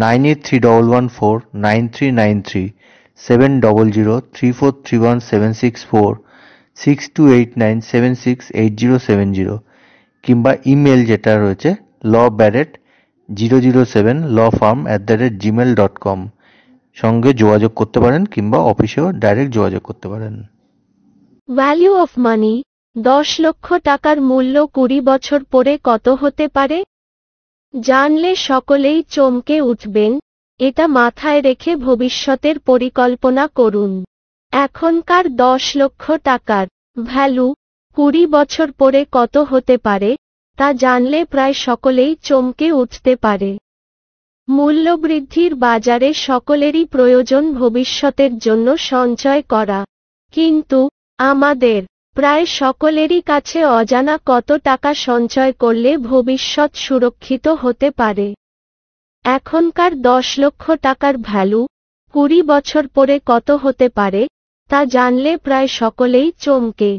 nine eight three double one four nine three nine three seven double zero three four three one seven six four six two eight nine seven six eight zero seven zero কিংবা email যেটা রয়েছে law Barrett zero zero seven law firm at the rate Gmail dot com সঙ্গে যোগাযোগ করতে পারেন কিংবা অফিসেও direct যোগাযোগ করতে পারেন ভ্যালু অফ মানি দশ লক্ষ টাকার মূল্য কুড়ি বছর পরে কত হতে পারে জানলে সকলেই চমকে উঠবেন এটা মাথায় রেখে ভবিষ্যতের পরিকল্পনা করুন এখনকার দশ লক্ষ টাকার ভ্যালু কুড়ি বছর পরে কত হতে পারে তা জানলে প্রায় সকলেই চমকে উঠতে পারে মূল্যবৃদ্ধির বাজারে সকলেরই প্রয়োজন ভবিষ্যতের জন্য সঞ্চয় করা কিন্তু আমাদের প্রায় সকলেরই কাছে অজানা কত টাকা সঞ্চয় করলে ভবিষ্যৎ সুরক্ষিত হতে পারে এখনকার দশ লক্ষ টাকার ভ্যালু কুড়ি বছর পরে কত হতে পারে তা জানলে প্রায় সকলেই চমকে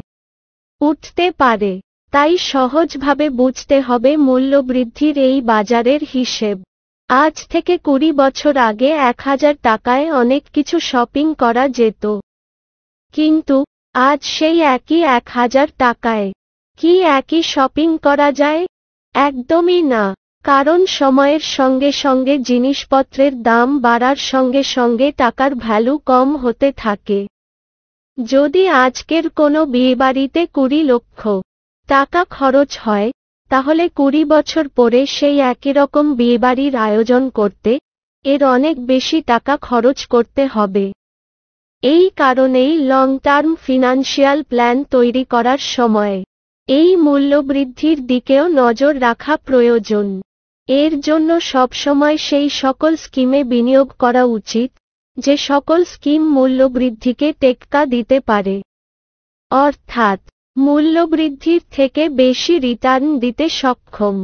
উঠতে পারে তাই সহজভাবে বুঝতে হবে মূল্যবৃদ্ধির এই বাজারের হিসেব আজ থেকে কুড়ি বছর আগে এক হাজার টাকায় অনেক কিছু শপিং করা যেত কিন্তু আজ সেই একই এক হাজার টাকায় কি একই শপিং করা যায় একদমই না কারণ সময়ের সঙ্গে সঙ্গে জিনিসপত্রের দাম বাড়ার সঙ্গে সঙ্গে টাকার ভ্যালু কম হতে থাকে যদি আজকের কোনো বিয়েবাড়িতে কুড়ি লক্ষ টাকা খরচ হয় তাহলে কুড়ি বছর পরে সেই একই রকম বিয়েবাড়ির আয়োজন করতে এর অনেক বেশি টাকা খরচ করতে হবে এই কারণেই লং টার্ম ফিনান্সিয়াল প্ল্যান তৈরি করার সময় এই মূল্যবৃদ্ধির দিকেও নজর রাখা প্রয়োজন এর জন্য সবসময় সেই সকল স্কিমে বিনিয়োগ করা উচিত যে সকল স্কিম মূল্যবৃদ্ধিকে টেক্কা দিতে পারে অর্থাৎ মূল্যবৃদ্ধির থেকে বেশি রিটার্ন দিতে সক্ষম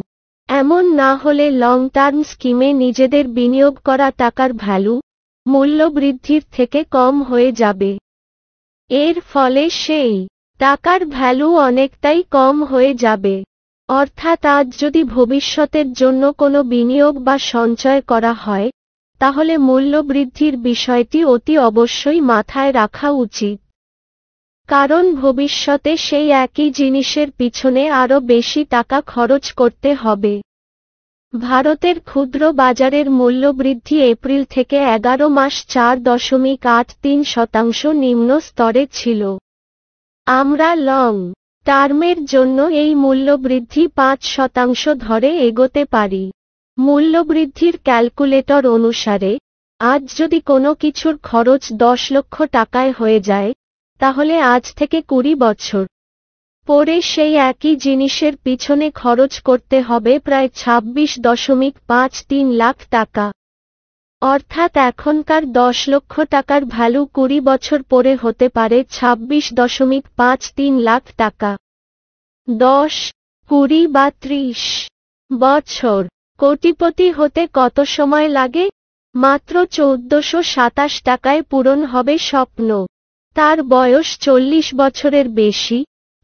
এমন না হলে লং টার্ম স্কিমে নিজেদের বিনিয়োগ করা টাকার ভ্যালু মূল্যবৃদ্ধির থেকে কম হয়ে যাবে এর ফলে সেই টাকার ভ্যালু অনেকটাই কম হয়ে যাবে অর্থাৎ আজ যদি ভবিষ্যতের জন্য কোনো বিনিয়োগ বা সঞ্চয় করা হয় তাহলে মূল্যবৃদ্ধির বিষয়টি অতি অবশ্যই মাথায় রাখা উচিত কারণ ভবিষ্যতে সেই একই জিনিসের পিছনে আরও বেশি টাকা খরচ করতে হবে ভারতের ক্ষুদ্র বাজারের মূল্যবৃদ্ধি এপ্রিল থেকে এগারো মাস চার দশমিক আট তিন শতাংশ নিম্ন স্তরে ছিল আমরা লং টার্মের জন্য এই মূল্যবৃদ্ধি পাঁচ শতাংশ ধরে এগোতে পারি মূল্যবৃদ্ধির ক্যালকুলেটর অনুসারে আজ যদি কোনো কিছুর খরচ দশ লক্ষ টাকায় হয়ে যায় তাহলে আজ থেকে কুড়ি বছর পরে সেই একই জিনিসের পিছনে খরচ করতে হবে প্রায় ছাব্বিশ দশমিক পাঁচ তিন লাখ টাকা অর্থাৎ এখনকার দশ লক্ষ টাকার ভ্যালু কুড়ি বছর পরে হতে পারে ছাব্বিশ দশমিক পাঁচ তিন লাখ টাকা দশ কুড়ি বা ত্রিশ বছর কোটিপতি হতে কত সময় লাগে মাত্র চৌদ্দশো সাতাশ টাকায় পূরণ হবে স্বপ্ন তার বয়স চল্লিশ বছরের বেশি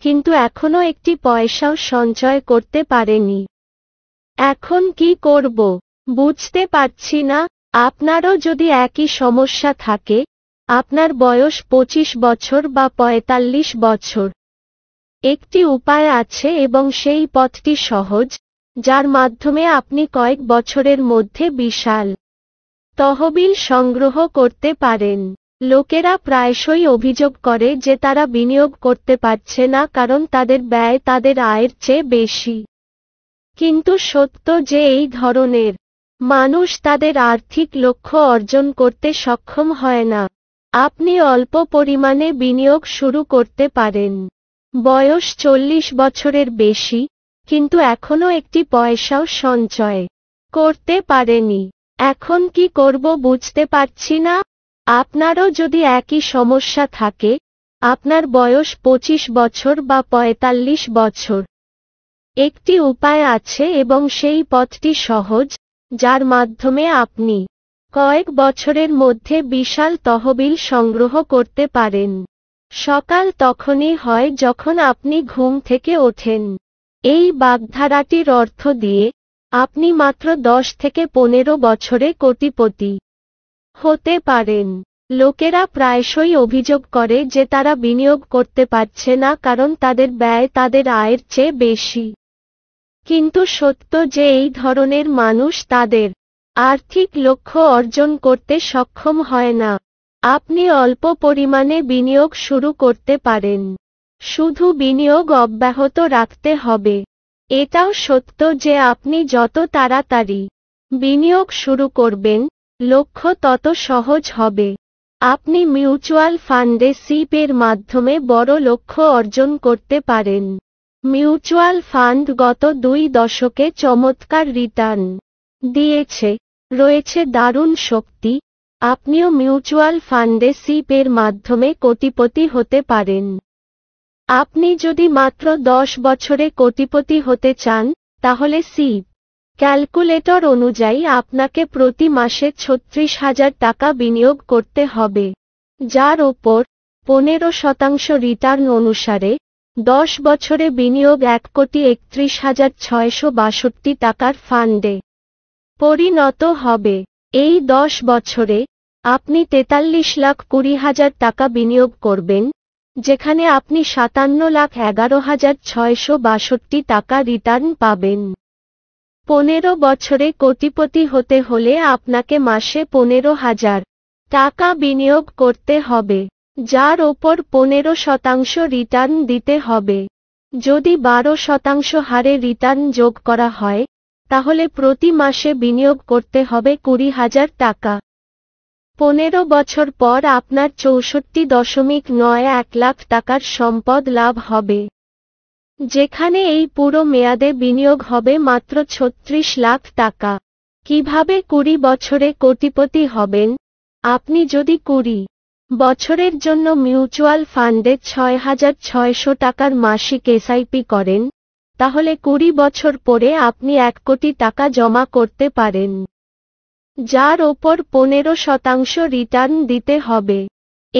কিন্তু এখনও একটি পয়সাও সঞ্চয় করতে পারেনি এখন কি করব বুঝতে পারছি না আপনারও যদি একই সমস্যা থাকে আপনার বয়স ২৫ বছর বা ৪৫ বছর একটি উপায় আছে এবং সেই পথটি সহজ যার মাধ্যমে আপনি কয়েক বছরের মধ্যে বিশাল তহবিল সংগ্রহ করতে পারেন লোকেরা প্রায়শই অভিযোগ করে যে তারা বিনিয়োগ করতে পারছে না কারণ তাদের ব্যয় তাদের আয়ের চেয়ে বেশি কিন্তু সত্য যে এই ধরনের মানুষ তাদের আর্থিক লক্ষ্য অর্জন করতে সক্ষম হয় না আপনি অল্প পরিমাণে বিনিয়োগ শুরু করতে পারেন বয়স চল্লিশ বছরের বেশি কিন্তু এখনও একটি পয়সাও সঞ্চয় করতে পারেনি এখন কি করব বুঝতে পারছি না আপনারও যদি একই সমস্যা থাকে আপনার বয়স ২৫ বছর বা ৪৫ বছর একটি উপায় আছে এবং সেই পথটি সহজ যার মাধ্যমে আপনি কয়েক বছরের মধ্যে বিশাল তহবিল সংগ্রহ করতে পারেন সকাল তখনই হয় যখন আপনি ঘুম থেকে ওঠেন এই বাগধারাটির অর্থ দিয়ে আপনি মাত্র দশ থেকে পনেরো বছরে কোটিপতি হতে পারেন লোকেরা প্রায়শই অভিযোগ করে যে তারা বিনিয়োগ করতে পারছে না কারণ তাদের ব্যয় তাদের আয়ের চেয়ে বেশি কিন্তু সত্য যে এই ধরনের মানুষ তাদের আর্থিক লক্ষ্য অর্জন করতে সক্ষম হয় না আপনি অল্প পরিমাণে বিনিয়োগ শুরু করতে পারেন শুধু বিনিয়োগ অব্যাহত রাখতে হবে এটাও সত্য যে আপনি যত তাড়াতাড়ি বিনিয়োগ শুরু করবেন লক্ষ্য তত সহজ হবে আপনি মিউচুয়াল ফান্ডে সিপ মাধ্যমে বড় লক্ষ্য অর্জন করতে পারেন মিউচুয়াল ফান্ড গত দুই দশকে চমৎকার রিটার্ন দিয়েছে রয়েছে দারুণ শক্তি আপনিও মিউচুয়াল ফান্ডে সিপ মাধ্যমে কোটিপতি হতে পারেন আপনি যদি মাত্র দশ বছরে কোটিপতি হতে চান তাহলে সিপ ক্যালকুলেটর অনুযায়ী আপনাকে প্রতি মাসে ছত্রিশ হাজার টাকা বিনিয়োগ করতে হবে যার ওপর পনেরো শতাংশ রিটার্ন অনুসারে দশ বছরে বিনিয়োগ এক কোটি একত্রিশ হাজার ছয়শো বাষট্টি টাকার ফান্ডে পরিণত হবে এই দশ বছরে আপনি তেতাল্লিশ লাখ কুড়ি হাজার টাকা বিনিয়োগ করবেন যেখানে আপনি সাতান্ন লাখ এগারো হাজার ছয়শো বাষট্টি টাকা রিটার্ন পাবেন পনেরো বছরে কোটিপতি হতে হলে আপনাকে মাসে পনেরো হাজার টাকা বিনিয়োগ করতে হবে যার ওপর পনেরো শতাংশ রিটার্ন দিতে হবে যদি বারো শতাংশ হারে রিটার্ন যোগ করা হয় তাহলে প্রতি মাসে বিনিয়োগ করতে হবে কুড়ি হাজার টাকা পনেরো বছর পর আপনার চৌষট্টি দশমিক নয় এক লাখ টাকার সম্পদ লাভ হবে যেখানে এই পুরো মেয়াদে বিনিয়োগ হবে মাত্র ছত্রিশ লাখ টাকা কিভাবে কুড়ি বছরে কোটিপতি হবেন আপনি যদি কুড়ি বছরের জন্য মিউচুয়াল ফান্ডে ছয় হাজার ছয়শো টাকার মাসিক এসআইপি করেন তাহলে কুড়ি বছর পরে আপনি এক কোটি টাকা জমা করতে পারেন যার ওপর পনেরো শতাংশ রিটার্ন দিতে হবে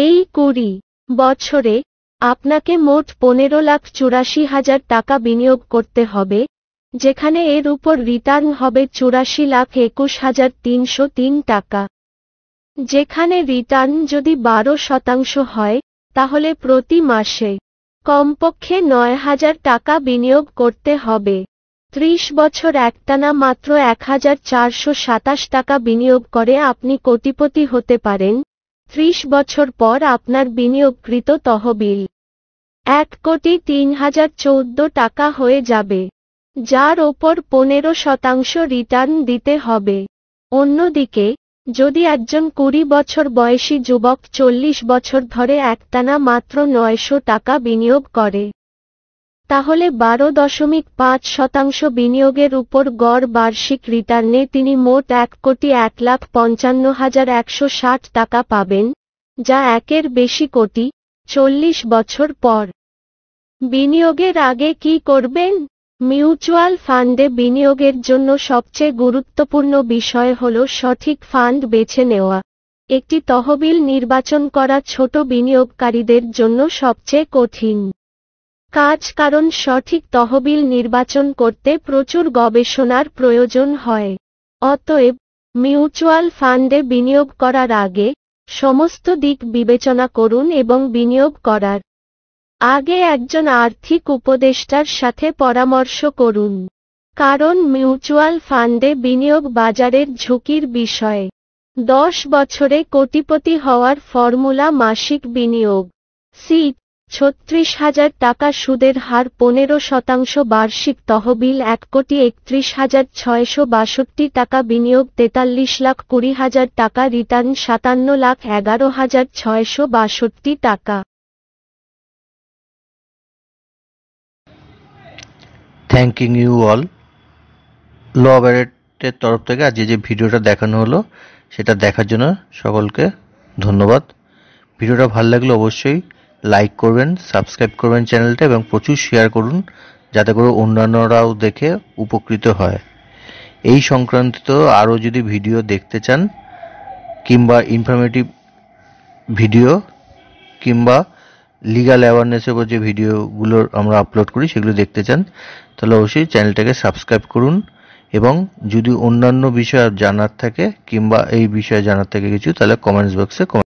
এই কুড়ি বছরে আপনাকে মোট পনেরো লাখ চুরাশি হাজার টাকা বিনিয়োগ করতে হবে যেখানে এর উপর রিটার্ন হবে চুরাশি লাখ একুশ হাজার তিনশো তিন টাকা যেখানে রিটার্ন যদি বারো শতাংশ হয় তাহলে প্রতি মাসে কমপক্ষে নয় হাজার টাকা বিনিয়োগ করতে হবে ত্রিশ বছর একটানা মাত্র এক হাজার চারশো সাতাশ টাকা বিনিয়োগ করে আপনি কোটিপতি হতে পারেন ত্রিশ বছর পর আপনার বিনিয়োগকৃত তহবিল এক কোটি তিন হাজার চৌদ্দ টাকা হয়ে যাবে যার ওপর পনেরো শতাংশ রিটার্ন দিতে হবে অন্যদিকে যদি একজন কুড়ি বছর বয়সী যুবক চল্লিশ বছর ধরে একটানা মাত্র নয়শো টাকা বিনিয়োগ করে তাহলে বারো দশমিক পাঁচ শতাংশ বিনিয়োগের উপর গড় বার্ষিক রিটার্নে তিনি মোট এক কোটি এক লাখ পঞ্চান্ন হাজার একশো ষাট টাকা পাবেন যা একের বেশি কোটি চল্লিশ বছর পর বিনিয়োগের আগে কি করবেন মিউচুয়াল ফান্ডে বিনিয়োগের জন্য সবচেয়ে গুরুত্বপূর্ণ বিষয় হল সঠিক ফান্ড বেছে নেওয়া একটি তহবিল নির্বাচন করা ছোট বিনিয়োগকারীদের জন্য সবচেয়ে কঠিন কাজ কারণ সঠিক তহবিল নির্বাচন করতে প্রচুর গবেষণার প্রয়োজন হয় অতএব মিউচুয়াল ফান্ডে বিনিয়োগ করার আগে সমস্ত দিক বিবেচনা করুন এবং বিনিয়োগ করার আগে একজন আর্থিক উপদেষ্টার সাথে পরামর্শ করুন কারণ মিউচুয়াল ফান্ডে বিনিয়োগ বাজারের ঝুঁকির বিষয় দশ বছরে কোটিপতি হওয়ার ফর্মুলা মাসিক বিনিয়োগ সিট ছত্রিশ হাজার টাকা সুদের হার পনেরো শতাংশ বার্ষিক তহবিল এক কোটি একত্রিশ হাজার ছয়শো বাষট্টি টাকা বিনিয়োগ তেতাল্লিশ লাখ কুড়ি হাজার টাকা রিটার্ন সাতান্ন লাখ এগারো হাজার ছয়শো বাষট্টি টাকা থ্যাংক ইউ অল ল ব্যারেটের তরফ থেকে আজ যে ভিডিওটা দেখানো হলো সেটা দেখার জন্য সকলকে ধন্যবাদ ভিডিওটা ভাল লাগলে অবশ্যই লাইক করবেন সাবস্ক্রাইব করবেন চ্যানেলটা এবং প্রচুর শেয়ার করুন যাতে করে অন্যান্যরাও দেখে উপকৃত হয় এই সংক্রান্ত আরও যদি ভিডিও দেখতে চান কিংবা ইনফরমেটিভ ভিডিও কিংবা লিগাল অ্যাওয়ারনেসের উপর যে ভিডিওগুলো আমরা আপলোড করি সেগুলো দেখতে চান তাহলে অবশ্যই চ্যানেলটাকে সাবস্ক্রাইব করুন এবং যদি অন্যান্য বিষয় জানার থাকে কিংবা এই বিষয়ে জানার থাকে কিছু তাহলে কমেন্টস বক্সে